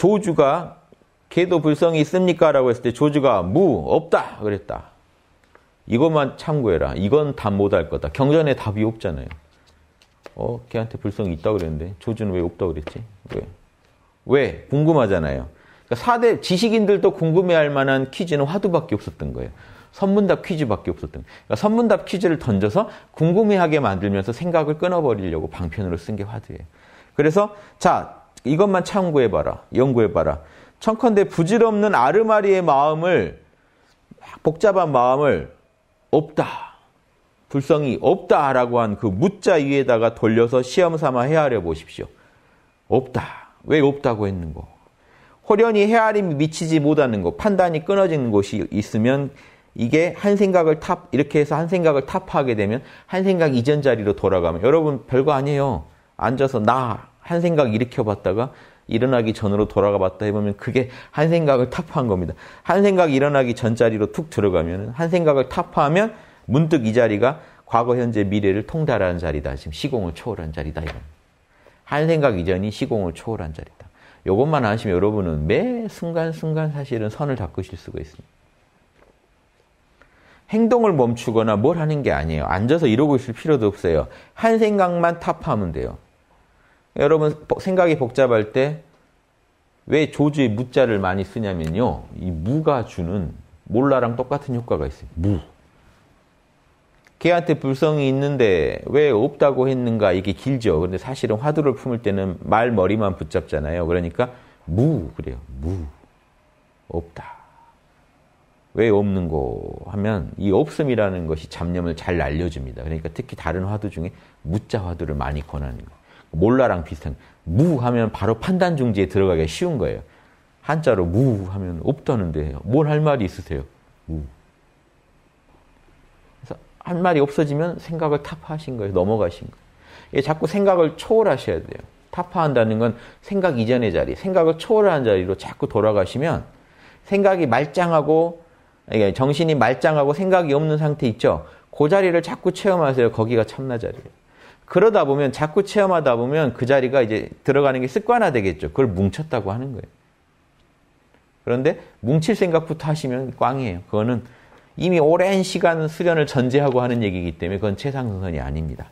조주가 개도 불성이 있습니까? 라고 했을 때 조주가 무, 없다! 그랬다. 이것만 참고해라. 이건 답 못할 거다. 경전에 답이 없잖아요. 어, 걔한테 불성이 있다 그랬는데 조주는 왜 없다 그랬지? 왜? 왜? 궁금하잖아요. 그러니까 4대 지식인들도 궁금해할 만한 퀴즈는 화두밖에 없었던 거예요. 선문답 퀴즈밖에 없었던 거예요. 그러니까 선문답 퀴즈를 던져서 궁금해하게 만들면서 생각을 끊어버리려고 방편으로 쓴 게 화두예요. 그래서 자 이것만 참고해봐라. 연구해봐라. 청컨대 부질없는 아르마리의 마음을 복잡한 마음을 없다. 불성이 없다라고 한그 무자 위에다가 돌려서 시험 삼아 헤아려 보십시오. 없다. 왜 없다고 했는 거? 호련히 헤아림이 미치지 못하는 거, 판단이 끊어지는 것이 있으면 이게 한 생각을 탑, 이렇게 해서 한 생각을 탑하게 되면 한 생각 이전 자리로 돌아가면 여러분 별거 아니에요. 앉아서 나, 한 생각 일으켜봤다가 일어나기 전으로 돌아가 봤다 해보면 그게 한 생각을 타파한 겁니다. 한 생각 일어나기 전 자리로 툭 들어가면 한 생각을 타파하면 문득 이 자리가 과거, 현재, 미래를 통달하는 자리다. 지금 시공을 초월한 자리다. 이런. 한 생각 이전이 시공을 초월한 자리다. 이것만 아시면 여러분은 매 순간순간 사실은 선을 닦으실 수가 있습니다. 행동을 멈추거나 뭘 하는 게 아니에요. 앉아서 이러고 있을 필요도 없어요. 한 생각만 타파하면 돼요. 여러분 생각이 복잡할 때 왜 조주의 무자를 많이 쓰냐면요. 이 무가 주는 몰라랑 똑같은 효과가 있어요. 무. 걔한테 불성이 있는데 왜 없다고 했는가 이게 길죠. 근데 사실은 화두를 품을 때는 말 머리만 붙잡잖아요. 그러니까 무 그래요. 무 없다. 왜 없는 거 하면 이 없음이라는 것이 잡념을 잘 날려줍니다. 그러니까 특히 다른 화두 중에 무자 화두를 많이 권하는 거. 몰라랑 비슷한 무 하면 바로 판단 중지에 들어가기 쉬운 거예요. 한자로 무 하면 없다는데 뭘 할 말이 있으세요? 무. 그래서 할 말이 없어지면 생각을 타파하신 거예요. 넘어가신 거예요. 예, 자꾸 생각을 초월하셔야 돼요. 타파한다는 건 생각 이전의 자리, 생각을 초월하는 자리로 자꾸 돌아가시면 생각이 말짱하고 정신이 말짱하고 생각이 없는 상태 있죠. 그 자리를 자꾸 체험하세요. 거기가 참나 자리예요. 그러다 보면 자꾸 체험하다 보면 그 자리가 이제 들어가는 게 습관화되겠죠. 그걸 뭉쳤다고 하는 거예요. 그런데 뭉칠 생각부터 하시면 꽝이에요. 그거는 이미 오랜 시간 수련을 전제하고 하는 얘기이기 때문에 그건 최상선이 아닙니다.